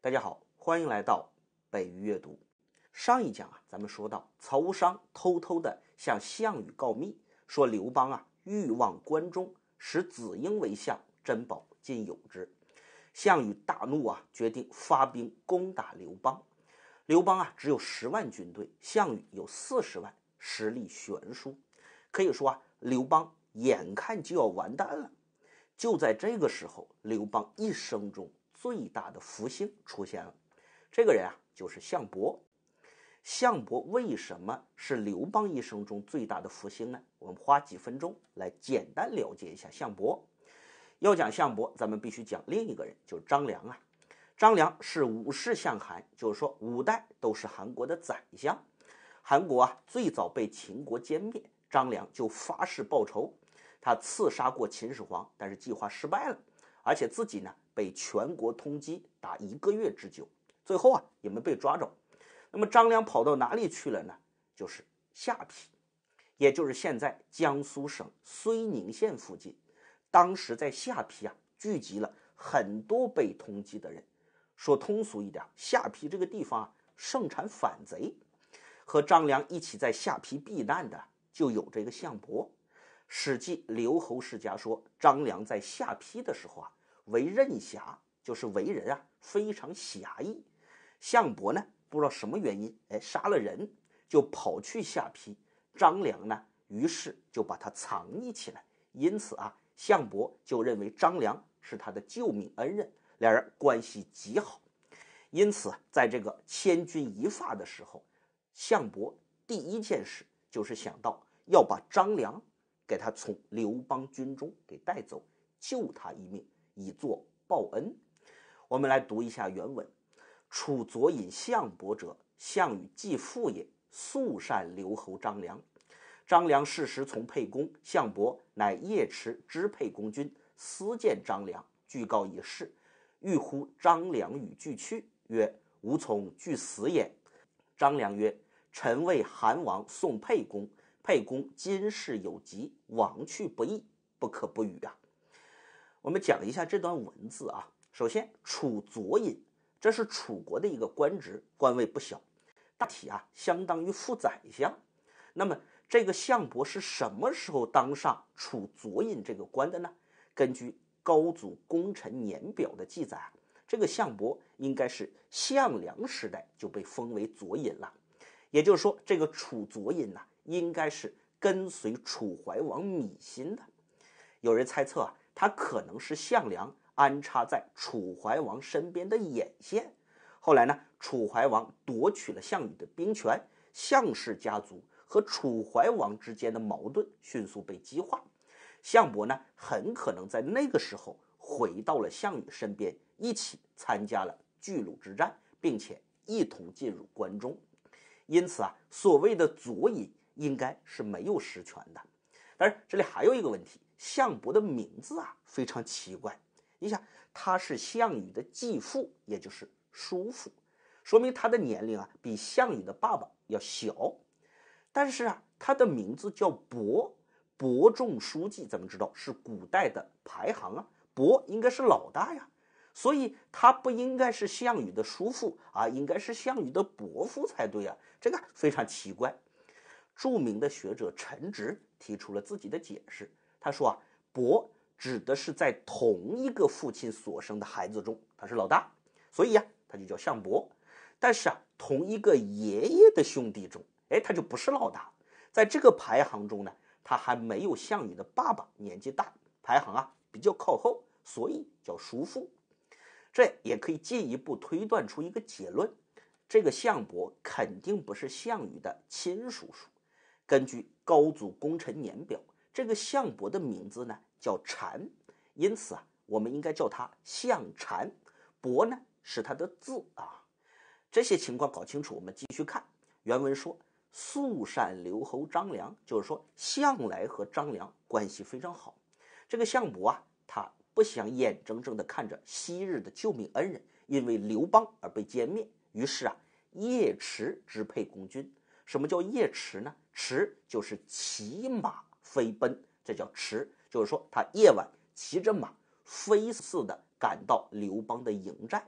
大家好，欢迎来到北鱼阅读。上一讲啊，咱们说到曹无伤偷偷的向项羽告密，说刘邦啊欲望关中，使子婴为相，珍宝尽有之。项羽大怒啊，决定发兵攻打刘邦。刘邦啊，只有十万军队，项羽有四十万，实力悬殊。可以说啊，刘邦眼看就要完蛋了。就在这个时候，刘邦一生中。最大的福星出现了，这个人啊，就是项伯。项伯为什么是刘邦一生中最大的福星呢？我们花几分钟来简单了解一下项伯。要讲项伯，咱们必须讲另一个人，就是张良啊。张良是五世相韩，就是说五代都是韩国的宰相。韩国啊，最早被秦国歼灭，张良就发誓报仇。他刺杀过秦始皇，但是计划失败了。而且自己呢被全国通缉达一个月之久，最后啊也没被抓着。那么张良跑到哪里去了呢？就是下邳，也就是现在江苏省睢宁县附近。当时在下邳啊聚集了很多被通缉的人。说通俗一点，下邳这个地方啊盛产反贼。和张良一起在下邳避难的就有这个项伯，《史记·留侯世家》说张良在下邳的时候啊。为任侠，就是为人啊，非常侠义。项伯呢，不知道什么原因，哎，杀了人，就跑去下邳。张良呢，于是就把他藏匿起来。因此啊，项伯就认为张良是他的救命恩人，两人关系极好。因此，在这个千钧一发的时候，项伯第一件事就是想到要把张良给他从刘邦军中给带走，救他一命。以作报恩。我们来读一下原文：楚左尹项伯者，项羽季父也，素善留侯张良。张良事时从沛公，项伯乃夜驰之沛公军，私见张良，具告以事，欲呼张良与俱去，曰：“吾从俱死也。”张良曰：“臣为韩王送沛公，沛公今事有急，亡去不义，不可不语啊。”我们讲一下这段文字啊。首先，楚左尹，这是楚国的一个官职，官位不小，大体啊相当于副宰相。那么，这个项伯是什么时候当上楚左尹这个官的呢？根据《高祖功臣年表》的记载，这个项伯应该是项梁时代就被封为左尹了。也就是说，这个楚左尹呢，应该是跟随楚怀王芈心的。有人猜测啊。他可能是项梁安插在楚怀王身边的眼线。后来呢，楚怀王夺取了项羽的兵权，项氏家族和楚怀王之间的矛盾迅速被激化。项伯呢，很可能在那个时候回到了项羽身边，一起参加了巨鹿之战，并且一同进入关中。因此啊，所谓的左尹应该是没有实权的。但是这里还有一个问题。项伯的名字啊非常奇怪。你想，他是项羽的继父，也就是叔父，说明他的年龄啊比项羽的爸爸要小。但是啊，他的名字叫伯，伯仲叔季怎么知道是古代的排行啊？伯应该是老大呀，所以他不应该是项羽的叔父啊，应该是项羽的伯父才对啊。这个非常奇怪。著名的学者陈直提出了自己的解释。他说啊，伯指的是在同一个父亲所生的孩子中，他是老大，所以呀，他就叫项伯。但是啊，同一个爷爷的兄弟中，哎，他就不是老大。在这个排行中呢，他还没有项羽的爸爸年纪大，排行啊比较靠后，所以叫叔父。这也可以进一步推断出一个结论：这个项伯肯定不是项羽的亲叔叔。根据《高祖功臣年表》。这个项伯的名字呢叫禅，因此啊，我们应该叫他项禅。伯呢是他的字啊。这些情况搞清楚，我们继续看原文说，素善留侯张良，就是说向来和张良关系非常好。这个项伯啊，他不想眼睁睁地看着昔日的救命恩人因为刘邦而被歼灭，于是啊，夜驰支配公军。什么叫夜驰呢？驰就是骑马。飞奔，这叫驰，就是说他夜晚骑着马飞似的赶到刘邦的营寨。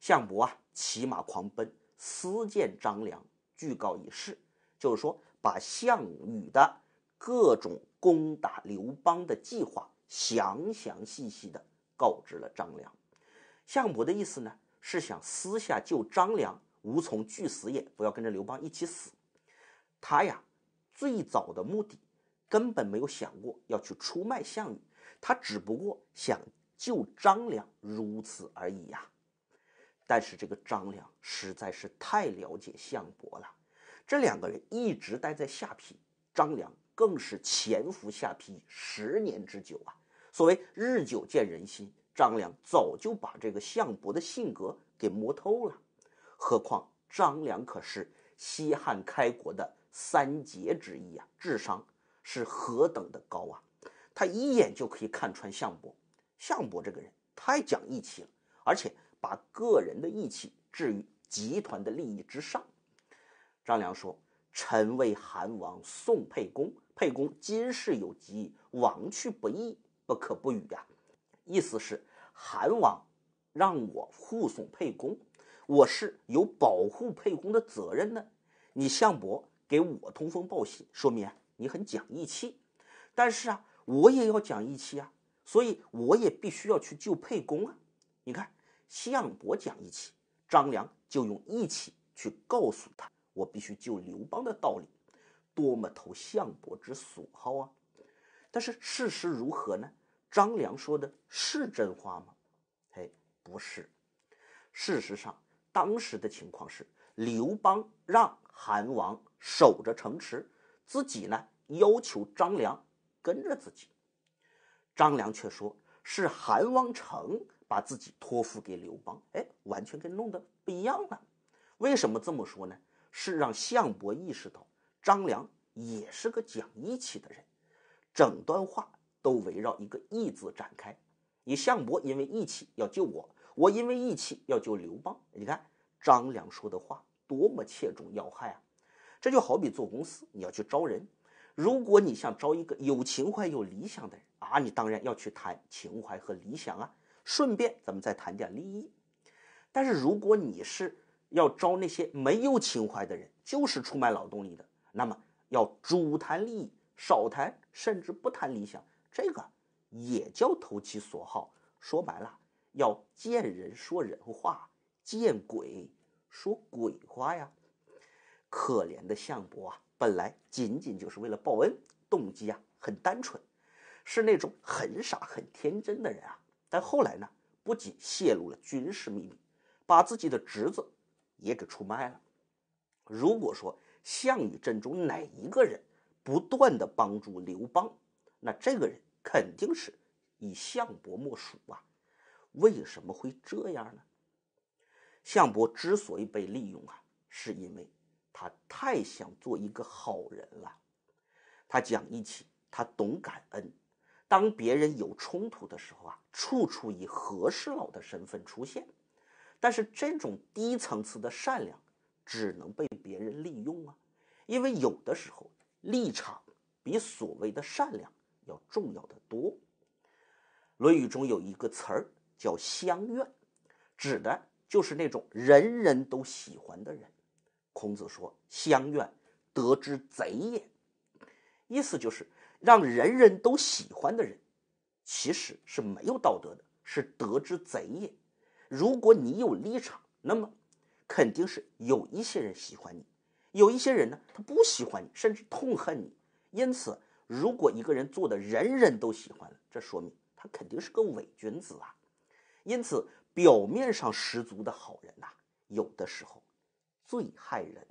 项伯啊，骑马狂奔，私见张良，具告以事，就是说把项羽的各种攻打刘邦的计划，详详细细的告知了张良。项伯的意思呢，是想私下救张良，无从拒死也，不要跟着刘邦一起死。他呀，最早的目的。根本没有想过要去出卖项羽，他只不过想救张良，如此而已呀。但是这个张良实在是太了解项伯了，这两个人一直待在下邳，张良更是潜伏下邳十年之久啊。所谓日久见人心，张良早就把这个项伯的性格给摸透了。何况张良可是西汉开国的三杰之一啊，智商。是何等的高啊！他一眼就可以看穿项伯。项伯这个人太讲义气了，而且把个人的义气置于集团的利益之上。张良说：“臣为韩王送沛公，沛公今事有急，亡去不义，不可不语呀。”意思是韩王让我护送沛公，我是有保护沛公的责任的。你项伯给我通风报信，说明。你很讲义气，但是啊，我也要讲义气啊，所以我也必须要去救沛公啊。你看，项伯讲义气，张良就用义气去告诉他我必须救刘邦的道理，多么投项伯之所好啊！但是事实如何呢？张良说的是真话吗？哎，不是。事实上，当时的情况是刘邦让韩王守着城池。自己呢？要求张良跟着自己，张良却说：“是韩王成把自己托付给刘邦。”哎，完全跟弄的不一样了。为什么这么说呢？是让项伯意识到张良也是个讲义气的人。整段话都围绕一个“义”字展开。你项伯因为义气要救我，我因为义气要救刘邦。你看张良说的话多么切中要害啊！这就好比做公司，你要去招人。如果你想招一个有情怀、有理想的人啊，你当然要去谈情怀和理想啊，顺便咱们再谈点利益。但是如果你是要招那些没有情怀的人，就是出卖劳动力的，那么要主谈利益，少谈甚至不谈理想。这个也叫投其所好。说白了，要见人说人话，见鬼说鬼话呀。可怜的项伯啊，本来仅仅就是为了报恩，动机啊很单纯，是那种很傻很天真的人啊。但后来呢，不仅泄露了军事秘密，把自己的侄子也给出卖了。如果说项羽阵中哪一个人不断的帮助刘邦，那这个人肯定是以项伯莫属啊。为什么会这样呢？项伯之所以被利用啊，是因为。他太想做一个好人了，他讲义气，他懂感恩。当别人有冲突的时候啊，处处以和事佬的身份出现。但是这种低层次的善良，只能被别人利用啊。因为有的时候立场比所谓的善良要重要的多。《论语》中有一个词儿叫“相怨”，指的就是那种人人都喜欢的人。孔子说：“相怨，得之贼也。”意思就是，让人人都喜欢的人，其实是没有道德的，是得之贼也。如果你有立场，那么肯定是有一些人喜欢你，有一些人呢，他不喜欢你，甚至痛恨你。因此，如果一个人做的人人都喜欢，这说明他肯定是个伪君子啊。因此，表面上十足的好人呐，有的时候。最害人。